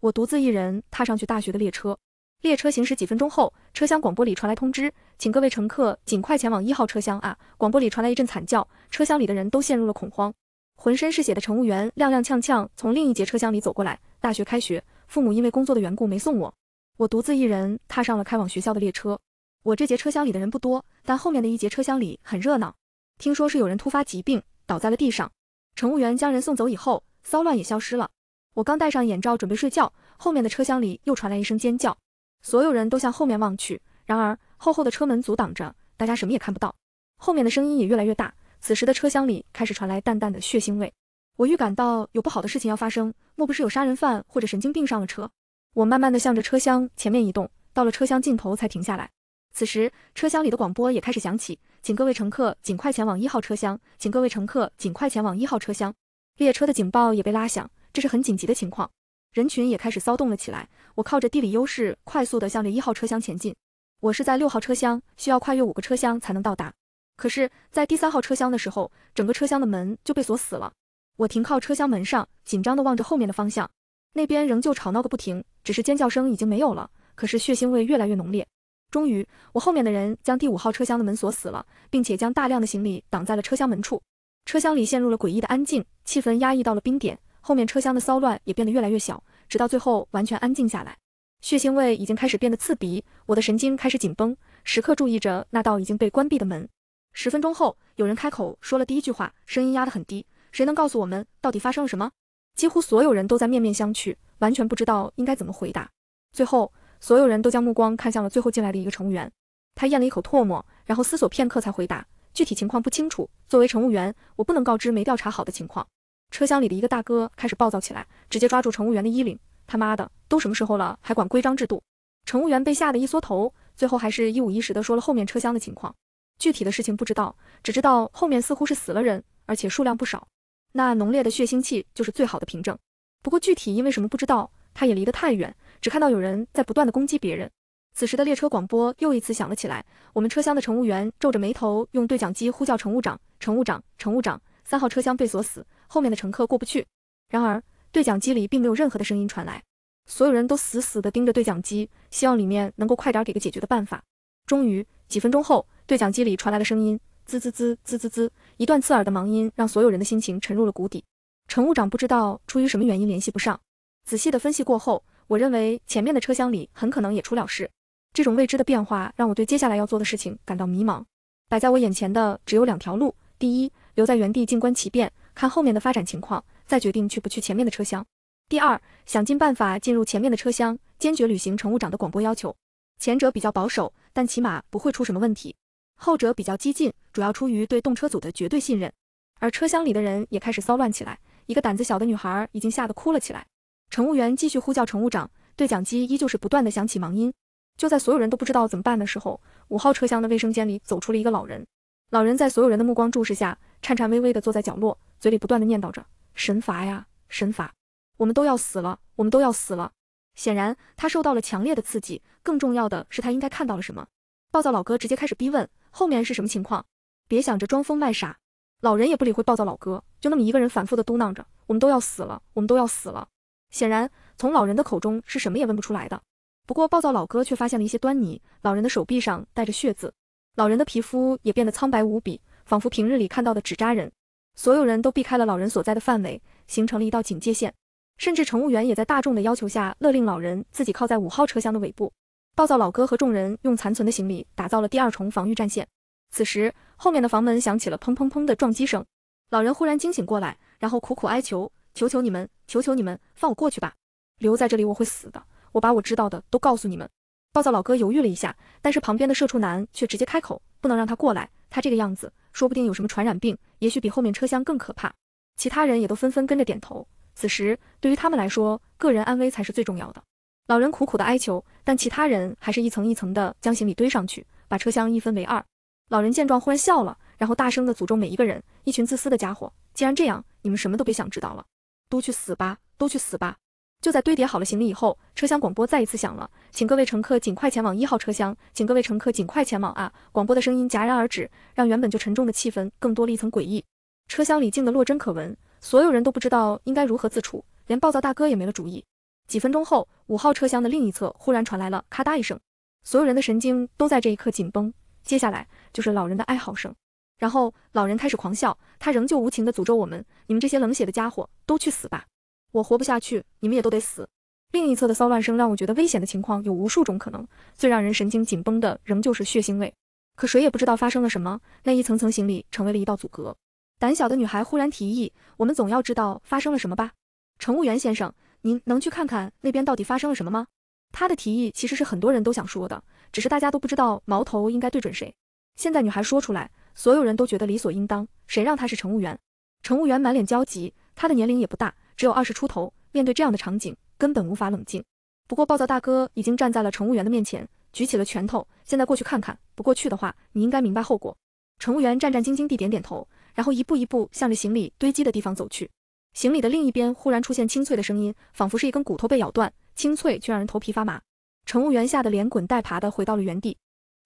我独自一人踏上去大学的列车，列车行驶几分钟后，车厢广播里传来通知，请各位乘客尽快前往一号车厢啊！广播里传来一阵惨叫，车厢里的人都陷入了恐慌，浑身是血的乘务员踉踉跄跄从另一节车厢里走过来。大学开学，父母因为工作的缘故没送我，我独自一人踏上了开往学校的列车。我这节车厢里的人不多，但后面的一节车厢里很热闹，听说是有人突发疾病倒在了地上，乘务员将人送走以后，骚乱也消失了。我刚戴上眼罩准备睡觉，后面的车厢里又传来一声尖叫，所有人都向后面望去，然而厚厚的车门阻挡着，大家什么也看不到。后面的声音也越来越大，此时的车厢里开始传来淡淡的血腥味，我预感到有不好的事情要发生，莫不是有杀人犯或者神经病上了车？我慢慢的向着车厢前面移动，到了车厢尽头才停下来。此时车厢里的广播也开始响起，请各位乘客尽快前往一号车厢，请各位乘客尽快前往一号车厢。列车的警报也被拉响。这是很紧急的情况，人群也开始骚动了起来。我靠着地理优势，快速的向着一号车厢前进。我是在六号车厢，需要跨越五个车厢才能到达。可是，在第三号车厢的时候，整个车厢的门就被锁死了。我停靠车厢门上，紧张的望着后面的方向，那边仍旧吵闹个不停，只是尖叫声已经没有了，可是血腥味越来越浓烈。终于，我后面的人将第五号车厢的门锁死了，并且将大量的行李挡在了车厢门处。车厢里陷入了诡异的安静，气氛压抑到了冰点。后面车厢的骚乱也变得越来越小，直到最后完全安静下来。血腥味已经开始变得刺鼻，我的神经开始紧绷，时刻注意着那道已经被关闭的门。十分钟后，有人开口说了第一句话，声音压得很低：“谁能告诉我们到底发生了什么？”几乎所有人都在面面相觑，完全不知道应该怎么回答。最后，所有人都将目光看向了最后进来的一个乘务员。他咽了一口唾沫，然后思索片刻才回答：“具体情况不清楚。作为乘务员，我不能告知没调查好的情况。”车厢里的一个大哥开始暴躁起来，直接抓住乘务员的衣领。他妈的，都什么时候了还管规章制度？乘务员被吓得一缩头，最后还是一五一十的说了后面车厢的情况。具体的事情不知道，只知道后面似乎是死了人，而且数量不少。那浓烈的血腥气就是最好的凭证。不过具体因为什么不知道，他也离得太远，只看到有人在不断的攻击别人。此时的列车广播又一次响了起来。我们车厢的乘务员皱着眉头，用对讲机呼叫乘务长。乘务长，乘务长，三号车厢被锁死。后面的乘客过不去，然而对讲机里并没有任何的声音传来，所有人都死死地盯着对讲机，希望里面能够快点给个解决的办法。终于几分钟后，对讲机里传来了声音，滋滋滋滋滋滋，一段刺耳的忙音让所有人的心情沉入了谷底。乘务长不知道出于什么原因联系不上，仔细的分析过后，我认为前面的车厢里很可能也出了事。这种未知的变化让我对接下来要做的事情感到迷茫。摆在我眼前的只有两条路，第一，留在原地静观其变。看后面的发展情况，再决定去不去前面的车厢。第二，想尽办法进入前面的车厢，坚决履行乘务长的广播要求。前者比较保守，但起码不会出什么问题；后者比较激进，主要出于对动车组的绝对信任。而车厢里的人也开始骚乱起来，一个胆子小的女孩已经吓得哭了起来。乘务员继续呼叫乘务长，对讲机依旧是不断的响起忙音。就在所有人都不知道怎么办的时候，五号车厢的卫生间里走出了一个老人。老人在所有人的目光注视下。颤颤巍巍地坐在角落，嘴里不断地念叨着：“神罚呀，神罚，我们都要死了，我们都要死了。”显然，他受到了强烈的刺激。更重要的是，他应该看到了什么？暴躁老哥直接开始逼问后面是什么情况，别想着装疯卖傻。老人也不理会暴躁老哥，就那么一个人反复地嘟囔着：“我们都要死了，我们都要死了。”显然，从老人的口中是什么也问不出来的。不过，暴躁老哥却发现了一些端倪：老人的手臂上带着血渍，老人的皮肤也变得苍白无比。仿佛平日里看到的纸扎人，所有人都避开了老人所在的范围，形成了一道警戒线。甚至乘务员也在大众的要求下勒令老人自己靠在五号车厢的尾部。暴躁老哥和众人用残存的行李打造了第二重防御战线。此时，后面的房门响起了砰砰砰的撞击声。老人忽然惊醒过来，然后苦苦哀求：“求求你们，求求你们，放我过去吧！留在这里我会死的。我把我知道的都告诉你们。”暴躁老哥犹豫了一下，但是旁边的社畜男却直接开口：“不能让他过来，他这个样子。”说不定有什么传染病，也许比后面车厢更可怕。其他人也都纷纷跟着点头。此时，对于他们来说，个人安危才是最重要的。老人苦苦的哀求，但其他人还是一层一层的将行李堆上去，把车厢一分为二。老人见状，忽然笑了，然后大声的诅咒每一个人：一群自私的家伙！既然这样，你们什么都别想知道了，都去死吧，都去死吧！就在堆叠好了行李以后，车厢广播再一次响了，请各位乘客尽快前往一号车厢，请各位乘客尽快前往啊！广播的声音戛然而止，让原本就沉重的气氛更多了一层诡异。车厢里静得落针可闻，所有人都不知道应该如何自处，连暴躁大哥也没了主意。几分钟后，五号车厢的另一侧忽然传来了咔嗒一声，所有人的神经都在这一刻紧绷。接下来就是老人的哀嚎声，然后老人开始狂笑，他仍旧无情地诅咒我们：“你们这些冷血的家伙，都去死吧！”我活不下去，你们也都得死。另一侧的骚乱声让我觉得危险的情况有无数种可能，最让人神经紧绷的仍旧是血腥味。可谁也不知道发生了什么。那一层层行李成为了一道阻隔。胆小的女孩忽然提议：“我们总要知道发生了什么吧？”乘务员先生，您能去看看那边到底发生了什么吗？她的提议其实是很多人都想说的，只是大家都不知道矛头应该对准谁。现在女孩说出来，所有人都觉得理所应当，谁让她是乘务员？乘务员满脸焦急，她的年龄也不大。只有二十出头，面对这样的场景，根本无法冷静。不过暴躁大哥已经站在了乘务员的面前，举起了拳头。现在过去看看，不过去的话，你应该明白后果。乘务员战战兢兢地点点头，然后一步一步向着行李堆积的地方走去。行李的另一边忽然出现清脆的声音，仿佛是一根骨头被咬断，清脆却让人头皮发麻。乘务员吓得连滚带爬地回到了原地。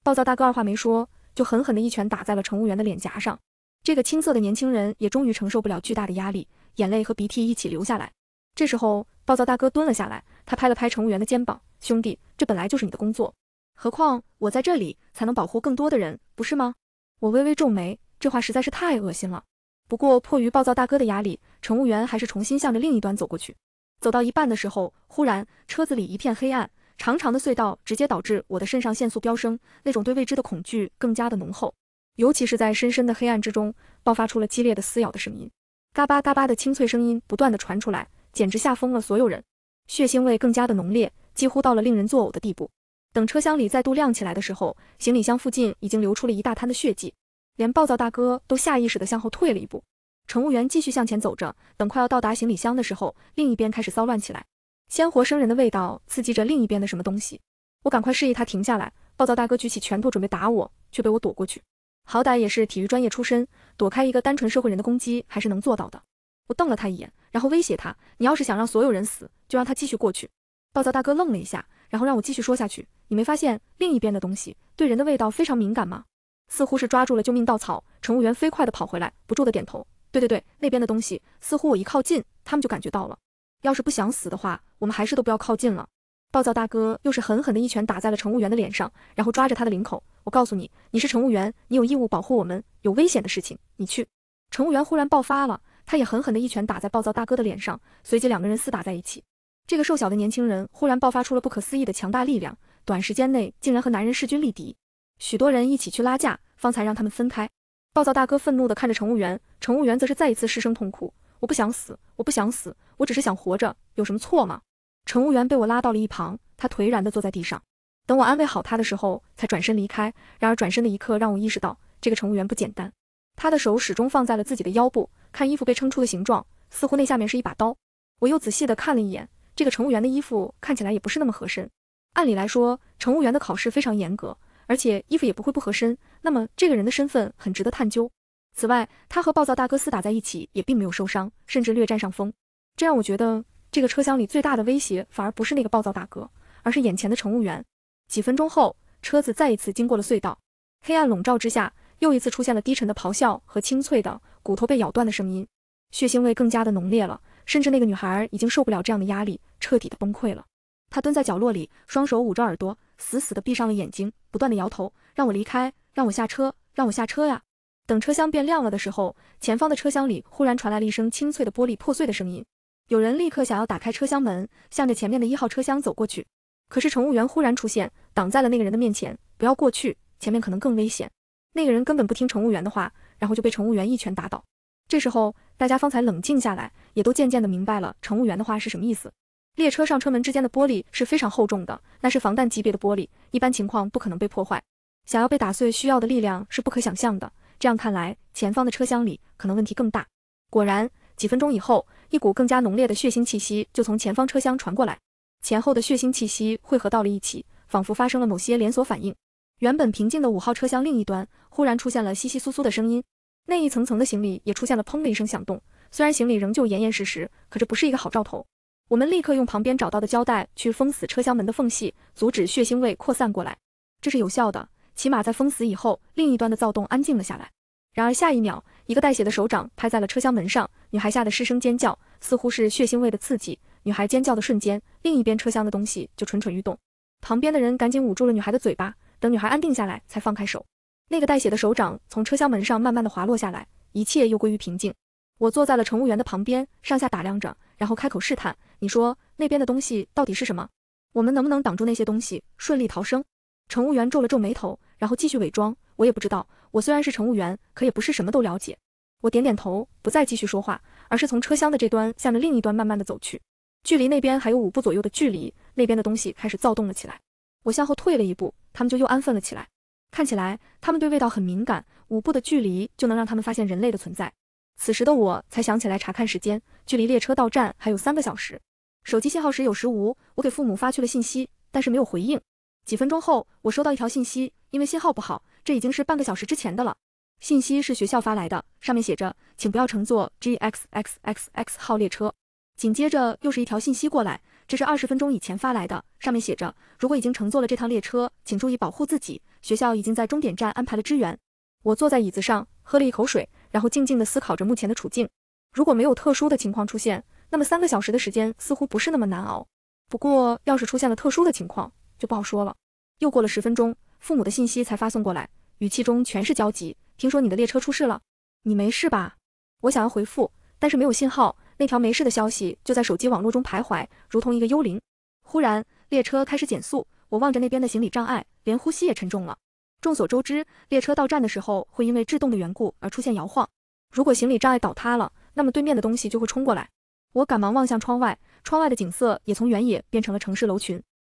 暴躁大哥二话没说，就狠狠地一拳打在了乘务员的脸颊上。这个青涩的年轻人也终于承受不了巨大的压力。眼泪和鼻涕一起流下来。这时候，暴躁大哥蹲了下来，他拍了拍乘务员的肩膀：“兄弟，这本来就是你的工作，何况我在这里才能保护更多的人，不是吗？”我微微皱眉，这话实在是太恶心了。不过，迫于暴躁大哥的压力，乘务员还是重新向着另一端走过去。走到一半的时候，忽然车子里一片黑暗，长长的隧道直接导致我的肾上腺素飙升，那种对未知的恐惧更加的浓厚。尤其是在深深的黑暗之中，爆发出了激烈的撕咬的声音。嘎巴嘎巴的清脆声音不断的传出来，简直吓疯了所有人。血腥味更加的浓烈，几乎到了令人作呕的地步。等车厢里再度亮起来的时候，行李箱附近已经流出了一大滩的血迹，连暴躁大哥都下意识的向后退了一步。乘务员继续向前走着，等快要到达行李箱的时候，另一边开始骚乱起来。鲜活生人的味道刺激着另一边的什么东西，我赶快示意他停下来。暴躁大哥举起拳头准备打我，却被我躲过去。好歹也是体育专业出身。躲开一个单纯社会人的攻击还是能做到的。我瞪了他一眼，然后威胁他：“你要是想让所有人死，就让他继续过去。”暴躁大哥愣了一下，然后让我继续说下去。你没发现另一边的东西对人的味道非常敏感吗？似乎是抓住了救命稻草，乘务员飞快的跑回来，不住的点头：“对对对，那边的东西，似乎我一靠近，他们就感觉到了。要是不想死的话，我们还是都不要靠近了。”暴躁大哥又是狠狠的一拳打在了乘务员的脸上，然后抓着他的领口。我告诉你，你是乘务员，你有义务保护我们。有危险的事情，你去。乘务员忽然爆发了，他也狠狠的一拳打在暴躁大哥的脸上，随即两个人厮打在一起。这个瘦小的年轻人忽然爆发出了不可思议的强大力量，短时间内竟然和男人势均力敌。许多人一起去拉架，方才让他们分开。暴躁大哥愤怒地看着乘务员，乘务员则是再一次失声痛哭：“我不想死，我不想死，我只是想活着，有什么错吗？”乘务员被我拉到了一旁，他颓然地坐在地上。等我安慰好他的时候，才转身离开。然而转身的一刻，让我意识到这个乘务员不简单。他的手始终放在了自己的腰部，看衣服被撑出的形状，似乎那下面是一把刀。我又仔细地看了一眼，这个乘务员的衣服看起来也不是那么合身。按理来说，乘务员的考试非常严格，而且衣服也不会不合身。那么这个人的身份很值得探究。此外，他和暴躁大哥厮打在一起，也并没有受伤，甚至略占上风。这让我觉得。这个车厢里最大的威胁，反而不是那个暴躁大哥，而是眼前的乘务员。几分钟后，车子再一次经过了隧道，黑暗笼罩之下，又一次出现了低沉的咆哮和清脆的骨头被咬断的声音，血腥味更加的浓烈了。甚至那个女孩已经受不了这样的压力，彻底的崩溃了。她蹲在角落里，双手捂着耳朵，死死的闭上了眼睛，不断的摇头，让我离开，让我下车，让我下车呀！等车厢变亮了的时候，前方的车厢里忽然传来了一声清脆的玻璃破碎的声音。有人立刻想要打开车厢门，向着前面的一号车厢走过去，可是乘务员忽然出现，挡在了那个人的面前。不要过去，前面可能更危险。那个人根本不听乘务员的话，然后就被乘务员一拳打倒。这时候大家方才冷静下来，也都渐渐的明白了乘务员的话是什么意思。列车上车门之间的玻璃是非常厚重的，那是防弹级别的玻璃，一般情况不可能被破坏。想要被打碎，需要的力量是不可想象的。这样看来，前方的车厢里可能问题更大。果然，几分钟以后。一股更加浓烈的血腥气息就从前方车厢传过来，前后的血腥气息汇合到了一起，仿佛发生了某些连锁反应。原本平静的五号车厢另一端忽然出现了窸窸窣窣的声音，那一层层的行李也出现了砰的一声响动。虽然行李仍旧严严实实，可这不是一个好兆头。我们立刻用旁边找到的胶带去封死车厢门的缝隙，阻止血腥味扩散过来。这是有效的，起码在封死以后，另一端的躁动安静了下来。然而下一秒。一个带血的手掌拍在了车厢门上，女孩吓得失声尖叫，似乎是血腥味的刺激。女孩尖叫的瞬间，另一边车厢的东西就蠢蠢欲动。旁边的人赶紧捂住了女孩的嘴巴，等女孩安定下来才放开手。那个带血的手掌从车厢门上慢慢的滑落下来，一切又归于平静。我坐在了乘务员的旁边，上下打量着，然后开口试探：“你说那边的东西到底是什么？我们能不能挡住那些东西，顺利逃生？”乘务员皱了皱眉头，然后继续伪装。我也不知道。我虽然是乘务员，可也不是什么都了解。我点点头，不再继续说话，而是从车厢的这端向着另一端慢慢的走去。距离那边还有五步左右的距离，那边的东西开始躁动了起来。我向后退了一步，他们就又安分了起来。看起来他们对味道很敏感，五步的距离就能让他们发现人类的存在。此时的我才想起来查看时间，距离列车到站还有三个小时。手机信号时有时无，我给父母发去了信息，但是没有回应。几分钟后，我收到一条信息，因为信号不好。这已经是半个小时之前的了，信息是学校发来的，上面写着，请不要乘坐 G X X X X 号列车。紧接着又是一条信息过来，这是二十分钟以前发来的，上面写着，如果已经乘坐了这趟列车，请注意保护自己，学校已经在终点站安排了支援。我坐在椅子上，喝了一口水，然后静静的思考着目前的处境。如果没有特殊的情况出现，那么三个小时的时间似乎不是那么难熬。不过要是出现了特殊的情况，就不好说了。又过了十分钟。父母的信息才发送过来，语气中全是焦急。听说你的列车出事了，你没事吧？我想要回复，但是没有信号。那条没事的消息就在手机网络中徘徊，如同一个幽灵。忽然，列车开始减速，我望着那边的行李障碍，连呼吸也沉重了。众所周知，列车到站的时候会因为制动的缘故而出现摇晃。如果行李障碍倒塌了，那么对面的东西就会冲过来。我赶忙望向窗外，窗外的景色也从原野变成了城市楼群。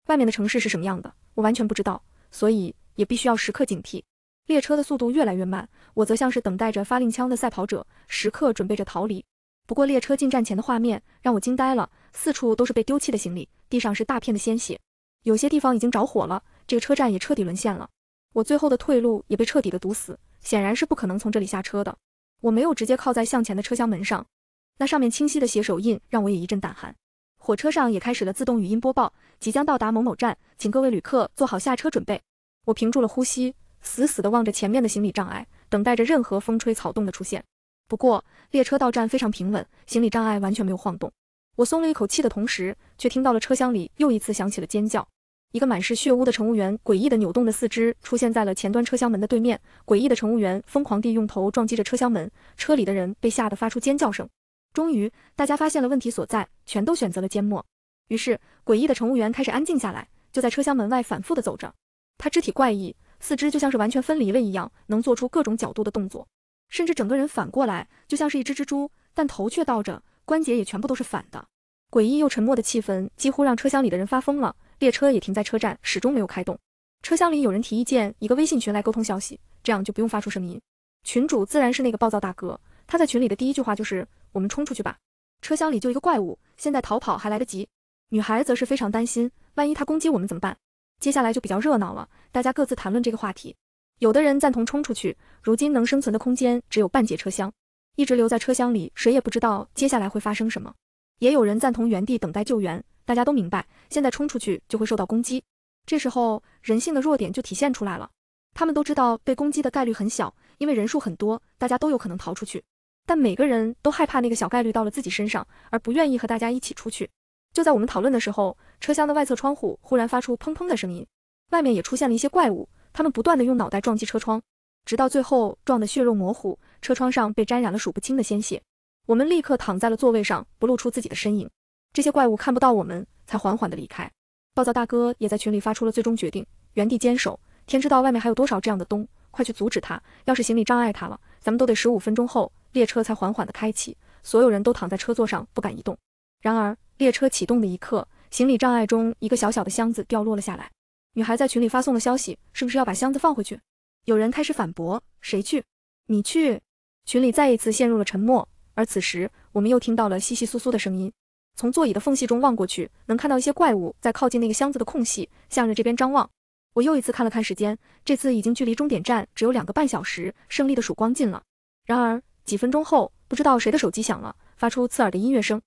外面的城市是什么样的？我完全不知道。所以也必须要时刻警惕。列车的速度越来越慢，我则像是等待着发令枪的赛跑者，时刻准备着逃离。不过列车进站前的画面让我惊呆了，四处都是被丢弃的行李，地上是大片的鲜血，有些地方已经着火了，这个车站也彻底沦陷了。我最后的退路也被彻底的堵死，显然是不可能从这里下车的。我没有直接靠在向前的车厢门上，那上面清晰的血手印让我也一阵胆寒。火车上也开始了自动语音播报。即将到达某某站，请各位旅客做好下车准备。我屏住了呼吸，死死地望着前面的行李障碍，等待着任何风吹草动的出现。不过，列车到站非常平稳，行李障碍完全没有晃动。我松了一口气的同时，却听到了车厢里又一次响起了尖叫。一个满是血污的乘务员诡异的扭动着四肢，出现在了前端车厢门的对面。诡异的乘务员疯狂地用头撞击着车厢门，车里的人被吓得发出尖叫声。终于，大家发现了问题所在，全都选择了缄默。于是，诡异的乘务员开始安静下来，就在车厢门外反复的走着。他肢体怪异，四肢就像是完全分离了一样，能做出各种角度的动作，甚至整个人反过来，就像是一只蜘蛛，但头却倒着，关节也全部都是反的。诡异又沉默的气氛几乎让车厢里的人发疯了。列车也停在车站，始终没有开动。车厢里有人提意见，一个微信群来沟通消息，这样就不用发出声音。群主自然是那个暴躁大哥，他在群里的第一句话就是：“我们冲出去吧！车厢里就一个怪物，现在逃跑还来得及。”女孩则是非常担心，万一他攻击我们怎么办？接下来就比较热闹了，大家各自谈论这个话题。有的人赞同冲出去，如今能生存的空间只有半节车厢，一直留在车厢里，谁也不知道接下来会发生什么。也有人赞同原地等待救援，大家都明白，现在冲出去就会受到攻击。这时候人性的弱点就体现出来了，他们都知道被攻击的概率很小，因为人数很多，大家都有可能逃出去。但每个人都害怕那个小概率到了自己身上，而不愿意和大家一起出去。就在我们讨论的时候，车厢的外侧窗户忽然发出砰砰的声音，外面也出现了一些怪物，他们不断的用脑袋撞击车窗，直到最后撞得血肉模糊，车窗上被沾染了数不清的鲜血。我们立刻躺在了座位上，不露出自己的身影。这些怪物看不到我们，才缓缓的离开。暴躁大哥也在群里发出了最终决定，原地坚守。天知道外面还有多少这样的东，快去阻止他！要是行李障碍他了，咱们都得十五分钟后列车才缓缓的开启。所有人都躺在车座上，不敢移动。然而。列车启动的一刻，行李障碍中一个小小的箱子掉落了下来。女孩在群里发送了消息：“是不是要把箱子放回去？”有人开始反驳：“谁去？你去。”群里再一次陷入了沉默。而此时，我们又听到了窸窸窣窣的声音。从座椅的缝隙中望过去，能看到一些怪物在靠近那个箱子的空隙，向着这边张望。我又一次看了看时间，这次已经距离终点站只有两个半小时，胜利的曙光近了。然而几分钟后，不知道谁的手机响了，发出刺耳的音乐声。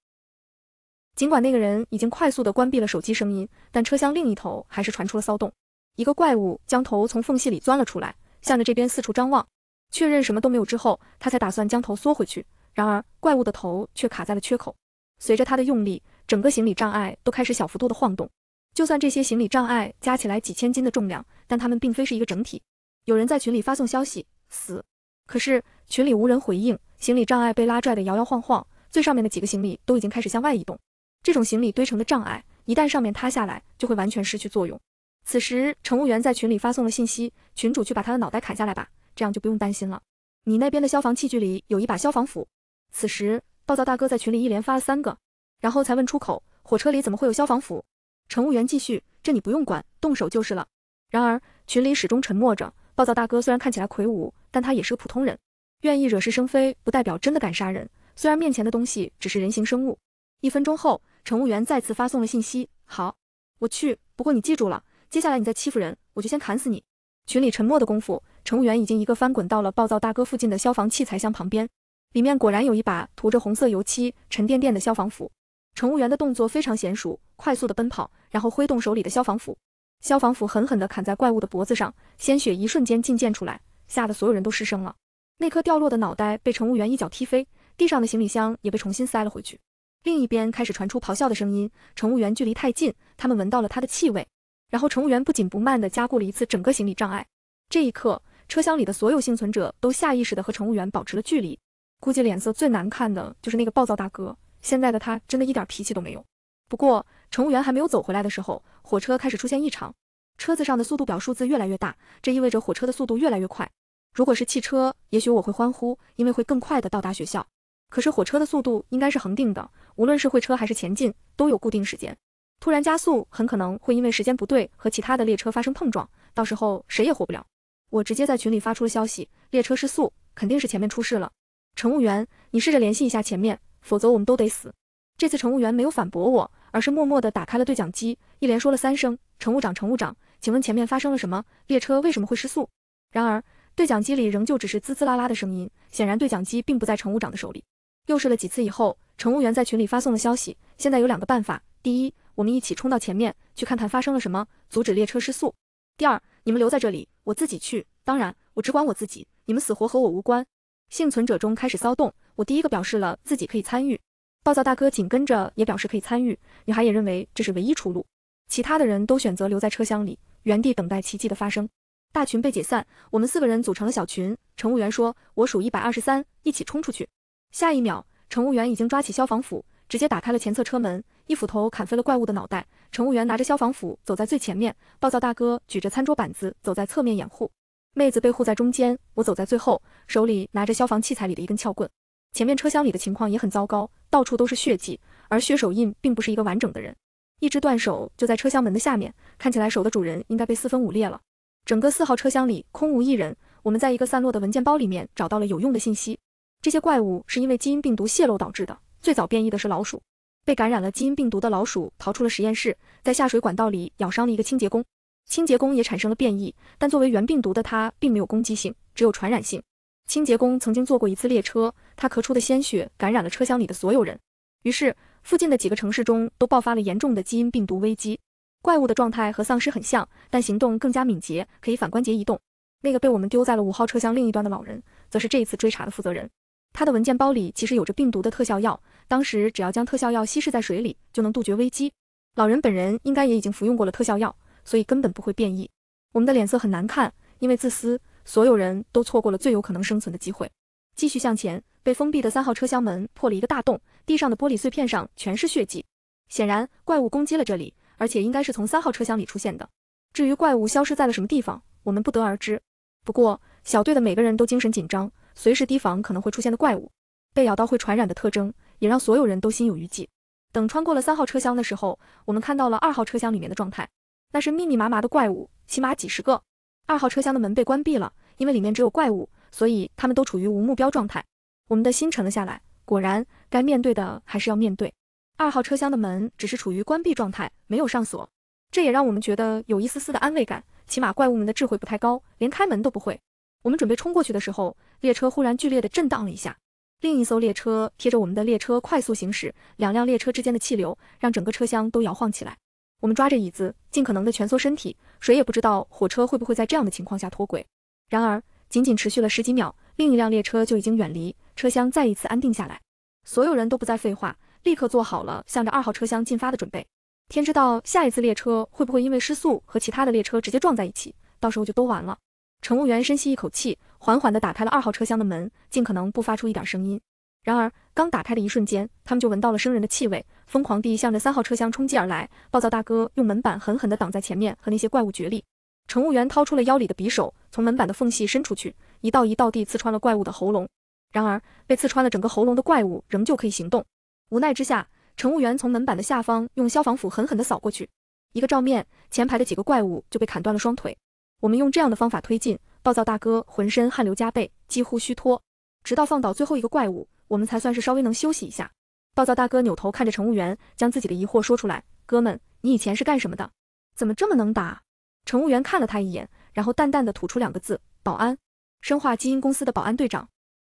尽管那个人已经快速地关闭了手机声音，但车厢另一头还是传出了骚动。一个怪物将头从缝隙里钻了出来，向着这边四处张望，确认什么都没有之后，他才打算将头缩回去。然而，怪物的头却卡在了缺口。随着他的用力，整个行李障碍都开始小幅度的晃动。就算这些行李障碍加起来几千斤的重量，但它们并非是一个整体。有人在群里发送消息：“死！”可是群里无人回应。行李障碍被拉拽的摇摇晃晃，最上面的几个行李都已经开始向外移动。这种行李堆成的障碍，一旦上面塌下来，就会完全失去作用。此时，乘务员在群里发送了信息：“群主去把他的脑袋砍下来吧，这样就不用担心了。”你那边的消防器具里有一把消防斧。此时，暴躁大哥在群里一连发了三个，然后才问出口：“火车里怎么会有消防斧？”乘务员继续：“这你不用管，动手就是了。”然而，群里始终沉默着。暴躁大哥虽然看起来魁梧，但他也是个普通人，愿意惹是生非，不代表真的敢杀人。虽然面前的东西只是人形生物，一分钟后。乘务员再次发送了信息。好，我去。不过你记住了，接下来你再欺负人，我就先砍死你。群里沉默的功夫，乘务员已经一个翻滚到了暴躁大哥附近的消防器材箱旁边，里面果然有一把涂着红色油漆、沉甸甸的消防斧。乘务员的动作非常娴熟，快速的奔跑，然后挥动手里的消防斧，消防斧狠狠地砍在怪物的脖子上，鲜血一瞬间迸溅出来，吓得所有人都失声了。那颗掉落的脑袋被乘务员一脚踢飞，地上的行李箱也被重新塞了回去。另一边开始传出咆哮的声音，乘务员距离太近，他们闻到了他的气味。然后乘务员不紧不慢地加固了一次整个行李障碍。这一刻，车厢里的所有幸存者都下意识的和乘务员保持了距离。估计脸色最难看的就是那个暴躁大哥，现在的他真的一点脾气都没有。不过乘务员还没有走回来的时候，火车开始出现异常，车子上的速度表数字越来越大，这意味着火车的速度越来越快。如果是汽车，也许我会欢呼，因为会更快的到达学校。可是火车的速度应该是恒定的，无论是会车还是前进，都有固定时间。突然加速很可能会因为时间不对和其他的列车发生碰撞，到时候谁也活不了。我直接在群里发出了消息：列车失速，肯定是前面出事了。乘务员，你试着联系一下前面，否则我们都得死。这次乘务员没有反驳我，而是默默地打开了对讲机，一连说了三声：“乘务长，乘务长，请问前面发生了什么？列车为什么会失速？”然而，对讲机里仍旧只是滋滋啦啦的声音，显然对讲机并不在乘务长的手里。又试了几次以后，乘务员在群里发送了消息。现在有两个办法：第一，我们一起冲到前面去看看发生了什么，阻止列车失速；第二，你们留在这里，我自己去。当然，我只管我自己，你们死活和我无关。幸存者中开始骚动，我第一个表示了自己可以参与。暴躁大哥紧跟着也表示可以参与，女孩也认为这是唯一出路。其他的人都选择留在车厢里，原地等待奇迹的发生。大群被解散，我们四个人组成了小群。乘务员说：“我数一百二十三，一起冲出去。”下一秒，乘务员已经抓起消防斧，直接打开了前侧车门，一斧头砍飞了怪物的脑袋。乘务员拿着消防斧走在最前面，暴躁大哥举着餐桌板子走在侧面掩护，妹子被护在中间，我走在最后，手里拿着消防器材里的一根撬棍。前面车厢里的情况也很糟糕，到处都是血迹，而血手印并不是一个完整的人，一只断手就在车厢门的下面，看起来手的主人应该被四分五裂了。整个四号车厢里空无一人，我们在一个散落的文件包里面找到了有用的信息。这些怪物是因为基因病毒泄露导致的。最早变异的是老鼠，被感染了基因病毒的老鼠逃出了实验室，在下水管道里咬伤了一个清洁工。清洁工也产生了变异，但作为原病毒的他并没有攻击性，只有传染性。清洁工曾经坐过一次列车，他咳出的鲜血感染了车厢里的所有人。于是，附近的几个城市中都爆发了严重的基因病毒危机。怪物的状态和丧尸很像，但行动更加敏捷，可以反关节移动。那个被我们丢在了五号车厢另一端的老人，则是这一次追查的负责人。他的文件包里其实有着病毒的特效药，当时只要将特效药稀释在水里，就能杜绝危机。老人本人应该也已经服用过了特效药，所以根本不会变异。我们的脸色很难看，因为自私，所有人都错过了最有可能生存的机会。继续向前，被封闭的三号车厢门破了一个大洞，地上的玻璃碎片上全是血迹，显然怪物攻击了这里，而且应该是从三号车厢里出现的。至于怪物消失在了什么地方，我们不得而知。不过小队的每个人都精神紧张。随时提防可能会出现的怪物，被咬到会传染的特征，也让所有人都心有余悸。等穿过了三号车厢的时候，我们看到了二号车厢里面的状态，那是密密麻麻的怪物，起码几十个。二号车厢的门被关闭了，因为里面只有怪物，所以他们都处于无目标状态。我们的心沉了下来，果然该面对的还是要面对。二号车厢的门只是处于关闭状态，没有上锁，这也让我们觉得有一丝丝的安慰感，起码怪物们的智慧不太高，连开门都不会。我们准备冲过去的时候。列车忽然剧烈的震荡了一下，另一艘列车贴着我们的列车快速行驶，两辆列车之间的气流让整个车厢都摇晃起来。我们抓着椅子，尽可能的蜷缩身体，谁也不知道火车会不会在这样的情况下脱轨。然而，仅仅持续了十几秒，另一辆列车就已经远离，车厢再一次安定下来。所有人都不再废话，立刻做好了向着二号车厢进发的准备。天知道下一次列车会不会因为失速和其他的列车直接撞在一起，到时候就都完了。乘务员深吸一口气。缓缓地打开了二号车厢的门，尽可能不发出一点声音。然而，刚打开的一瞬间，他们就闻到了生人的气味，疯狂地向着三号车厢冲击而来。暴躁大哥用门板狠狠地挡在前面，和那些怪物决力。乘务员掏出了腰里的匕首，从门板的缝隙伸出去，一道一道地刺穿了怪物的喉咙。然而，被刺穿了整个喉咙的怪物仍旧可以行动。无奈之下，乘务员从门板的下方用消防斧狠狠地扫过去，一个照面，前排的几个怪物就被砍断了双腿。我们用这样的方法推进。暴躁大哥浑身汗流浃背，几乎虚脱，直到放倒最后一个怪物，我们才算是稍微能休息一下。暴躁大哥扭头看着乘务员，将自己的疑惑说出来：“哥们，你以前是干什么的？怎么这么能打？”乘务员看了他一眼，然后淡淡的吐出两个字：“保安。”生化基因公司的保安队长，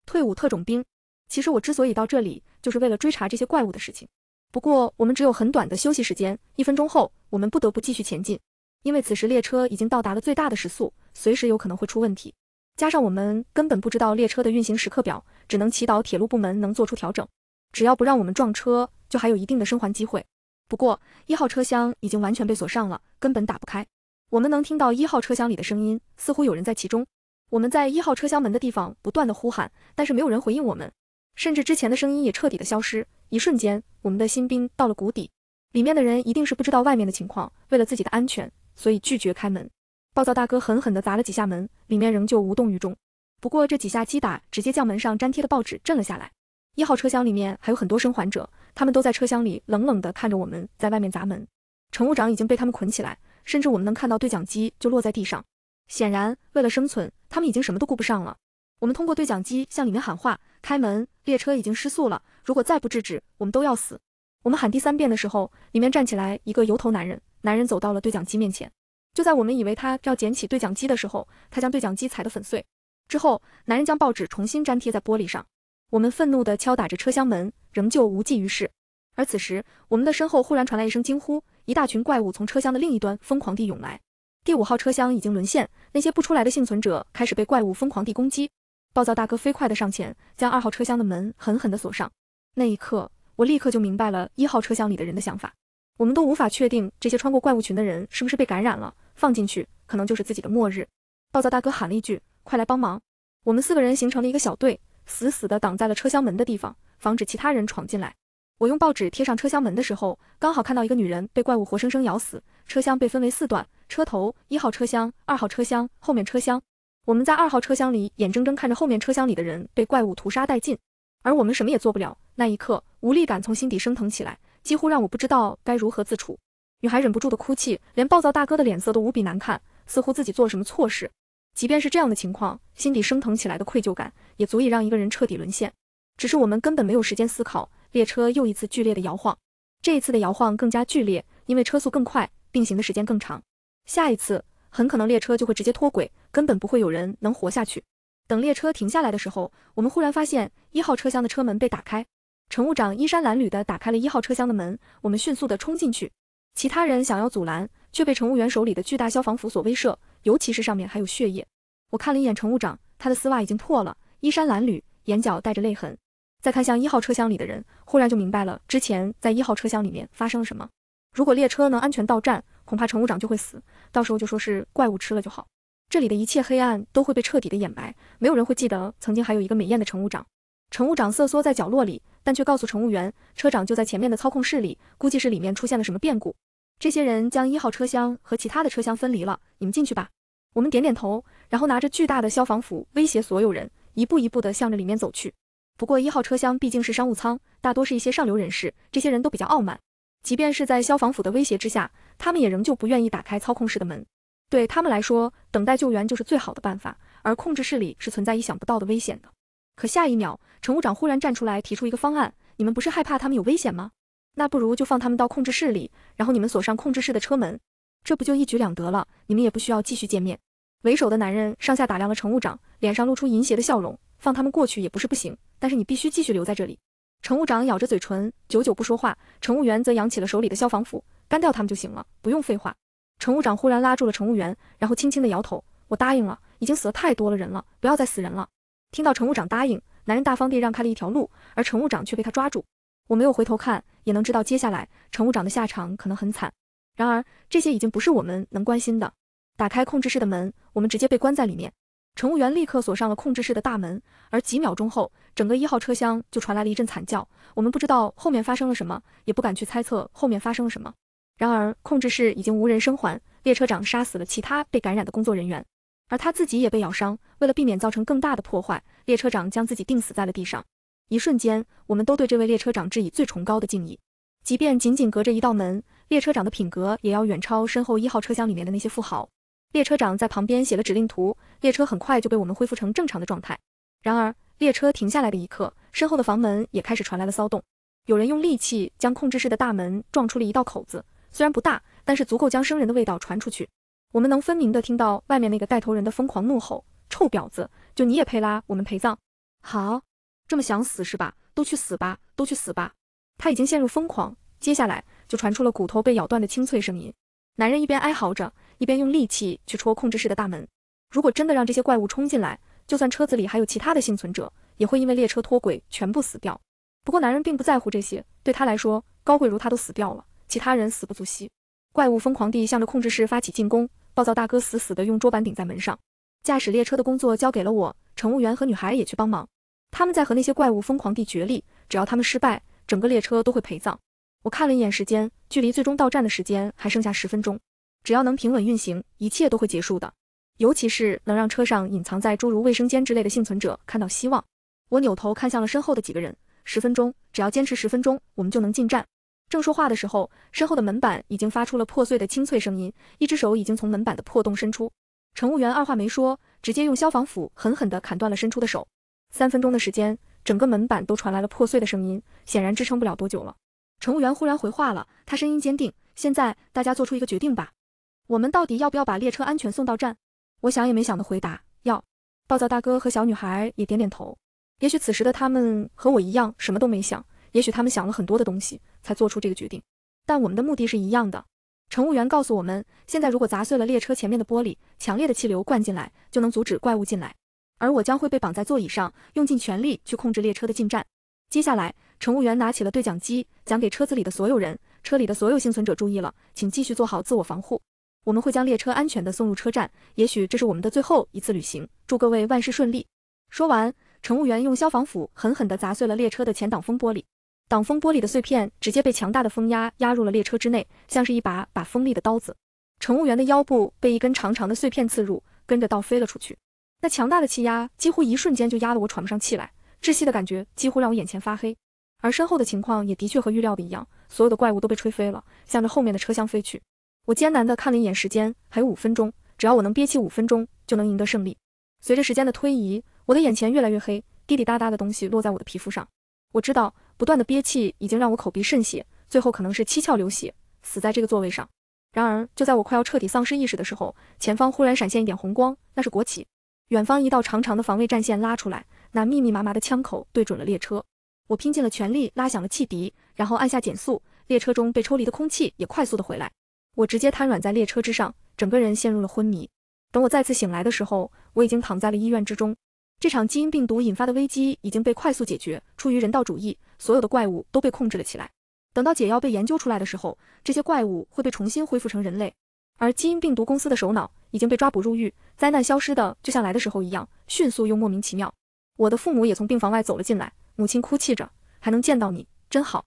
退伍特种兵。其实我之所以到这里，就是为了追查这些怪物的事情。不过我们只有很短的休息时间，一分钟后，我们不得不继续前进。因为此时列车已经到达了最大的时速，随时有可能会出问题。加上我们根本不知道列车的运行时刻表，只能祈祷铁路部门能做出调整。只要不让我们撞车，就还有一定的生还机会。不过一号车厢已经完全被锁上了，根本打不开。我们能听到一号车厢里的声音，似乎有人在其中。我们在一号车厢门的地方不断的呼喊，但是没有人回应我们，甚至之前的声音也彻底的消失。一瞬间，我们的新兵到了谷底，里面的人一定是不知道外面的情况，为了自己的安全。所以拒绝开门，暴躁大哥狠狠地砸了几下门，里面仍旧无动于衷。不过这几下击打直接将门上粘贴的报纸震了下来。一号车厢里面还有很多生还者，他们都在车厢里冷冷地看着我们在外面砸门。乘务长已经被他们捆起来，甚至我们能看到对讲机就落在地上。显然为了生存，他们已经什么都顾不上了。我们通过对讲机向里面喊话：开门，列车已经失速了，如果再不制止，我们都要死。我们喊第三遍的时候，里面站起来一个油头男人。男人走到了对讲机面前，就在我们以为他要捡起对讲机的时候，他将对讲机踩得粉碎。之后，男人将报纸重新粘贴在玻璃上。我们愤怒地敲打着车厢门，仍旧无济于事。而此时，我们的身后忽然传来一声惊呼，一大群怪物从车厢的另一端疯狂地涌来。第五号车厢已经沦陷，那些不出来的幸存者开始被怪物疯狂地攻击。暴躁大哥飞快地上前，将二号车厢的门狠狠地锁上。那一刻，我立刻就明白了一号车厢里的人的想法。我们都无法确定这些穿过怪物群的人是不是被感染了，放进去可能就是自己的末日。暴躁大哥喊了一句：“快来帮忙！”我们四个人形成了一个小队，死死地挡在了车厢门的地方，防止其他人闯进来。我用报纸贴上车厢门的时候，刚好看到一个女人被怪物活生生咬死。车厢被分为四段：车头、一号车厢、二号车厢、后面车厢。我们在二号车厢里，眼睁睁看着后面车厢里的人被怪物屠杀殆尽，而我们什么也做不了。那一刻，无力感从心底升腾起来。几乎让我不知道该如何自处，女孩忍不住的哭泣，连暴躁大哥的脸色都无比难看，似乎自己做了什么错事。即便是这样的情况，心底升腾起来的愧疚感，也足以让一个人彻底沦陷。只是我们根本没有时间思考，列车又一次剧烈的摇晃，这一次的摇晃更加剧烈，因为车速更快，并行的时间更长。下一次，很可能列车就会直接脱轨，根本不会有人能活下去。等列车停下来的时候，我们忽然发现一号车厢的车门被打开。乘务长衣衫褴褛的打开了一号车厢的门，我们迅速地冲进去。其他人想要阻拦，却被乘务员手里的巨大消防斧所威慑，尤其是上面还有血液。我看了一眼乘务长，他的丝袜已经破了，衣衫褴褛，眼角带着泪痕。再看向一号车厢里的人，忽然就明白了之前在一号车厢里面发生了什么。如果列车能安全到站，恐怕乘务长就会死，到时候就说是怪物吃了就好。这里的一切黑暗都会被彻底的掩埋，没有人会记得曾经还有一个美艳的乘务长。乘务长瑟缩在角落里，但却告诉乘务员，车长就在前面的操控室里，估计是里面出现了什么变故。这些人将一号车厢和其他的车厢分离了，你们进去吧。我们点点头，然后拿着巨大的消防斧威胁所有人，一步一步地向着里面走去。不过一号车厢毕竟是商务舱，大多是一些上流人士，这些人都比较傲慢，即便是在消防斧的威胁之下，他们也仍旧不愿意打开操控室的门。对他们来说，等待救援就是最好的办法，而控制室里是存在意想不到的危险的。可下一秒，乘务长忽然站出来提出一个方案：你们不是害怕他们有危险吗？那不如就放他们到控制室里，然后你们锁上控制室的车门，这不就一举两得了？你们也不需要继续见面。为首的男人上下打量了乘务长，脸上露出淫邪的笑容：放他们过去也不是不行，但是你必须继续留在这里。乘务长咬着嘴唇，久久不说话。乘务员则扬起了手里的消防斧，干掉他们就行了，不用废话。乘务长忽然拉住了乘务员，然后轻轻的摇头：我答应了，已经死了太多了人了，不要再死人了。听到乘务长答应，男人大方地让开了一条路，而乘务长却被他抓住。我没有回头看，也能知道接下来乘务长的下场可能很惨。然而，这些已经不是我们能关心的。打开控制室的门，我们直接被关在里面。乘务员立刻锁上了控制室的大门，而几秒钟后，整个一号车厢就传来了一阵惨叫。我们不知道后面发生了什么，也不敢去猜测后面发生了什么。然而，控制室已经无人生还，列车长杀死了其他被感染的工作人员。而他自己也被咬伤，为了避免造成更大的破坏，列车长将自己钉死在了地上。一瞬间，我们都对这位列车长致以最崇高的敬意。即便仅仅隔着一道门，列车长的品格也要远超身后一号车厢里面的那些富豪。列车长在旁边写了指令图，列车很快就被我们恢复成正常的状态。然而，列车停下来的一刻，身后的房门也开始传来了骚动。有人用利器将控制室的大门撞出了一道口子，虽然不大，但是足够将生人的味道传出去。我们能分明地听到外面那个带头人的疯狂怒吼：“臭婊子，就你也配拉我们陪葬？好，这么想死是吧？都去死吧，都去死吧！”他已经陷入疯狂，接下来就传出了骨头被咬断的清脆声音。男人一边哀嚎着，一边用力气去戳控制室的大门。如果真的让这些怪物冲进来，就算车子里还有其他的幸存者，也会因为列车脱轨全部死掉。不过男人并不在乎这些，对他来说，高贵如他都死掉了，其他人死不足惜。怪物疯狂地向着控制室发起进攻。暴躁大哥死死地用桌板顶在门上，驾驶列车的工作交给了我，乘务员和女孩也去帮忙。他们在和那些怪物疯狂地角力，只要他们失败，整个列车都会陪葬。我看了一眼时间，距离最终到站的时间还剩下十分钟。只要能平稳运行，一切都会结束的。尤其是能让车上隐藏在诸如卫生间之类的幸存者看到希望。我扭头看向了身后的几个人，十分钟，只要坚持十分钟，我们就能进站。正说话的时候，身后的门板已经发出了破碎的清脆声音，一只手已经从门板的破洞伸出。乘务员二话没说，直接用消防斧狠狠地砍断了伸出的手。三分钟的时间，整个门板都传来了破碎的声音，显然支撑不了多久了。乘务员忽然回话了，他声音坚定：“现在大家做出一个决定吧，我们到底要不要把列车安全送到站？”我想也没想的回答：“要。”暴躁大哥和小女孩也点点头。也许此时的他们和我一样什么都没想，也许他们想了很多的东西。才做出这个决定，但我们的目的是一样的。乘务员告诉我们，现在如果砸碎了列车前面的玻璃，强烈的气流灌进来，就能阻止怪物进来。而我将会被绑在座椅上，用尽全力去控制列车的进站。接下来，乘务员拿起了对讲机，讲给车子里的所有人：车里的所有幸存者注意了，请继续做好自我防护。我们会将列车安全的送入车站，也许这是我们的最后一次旅行。祝各位万事顺利。说完，乘务员用消防斧狠狠地砸碎了列车的前挡风玻璃。挡风玻璃的碎片直接被强大的风压压入了列车之内，像是一把把锋利的刀子。乘务员的腰部被一根长长的碎片刺入，跟着倒飞了出去。那强大的气压几乎一瞬间就压得我喘不上气来，窒息的感觉几乎让我眼前发黑。而身后的情况也的确和预料的一样，所有的怪物都被吹飞了，向着后面的车厢飞去。我艰难地看了一眼时间，还有五分钟，只要我能憋气五分钟，就能赢得胜利。随着时间的推移，我的眼前越来越黑，滴滴答答的东西落在我的皮肤上。我知道。不断的憋气已经让我口鼻渗血，最后可能是七窍流血，死在这个座位上。然而，就在我快要彻底丧失意识的时候，前方忽然闪现一点红光，那是国旗。远方一道长长的防卫战线拉出来，那密密麻麻的枪口对准了列车。我拼尽了全力拉响了汽笛，然后按下减速，列车中被抽离的空气也快速的回来。我直接瘫软在列车之上，整个人陷入了昏迷。等我再次醒来的时候，我已经躺在了医院之中。这场基因病毒引发的危机已经被快速解决，出于人道主义。所有的怪物都被控制了起来。等到解药被研究出来的时候，这些怪物会被重新恢复成人类。而基因病毒公司的首脑已经被抓捕入狱。灾难消失的就像来的时候一样，迅速又莫名其妙。我的父母也从病房外走了进来，母亲哭泣着，还能见到你，真好。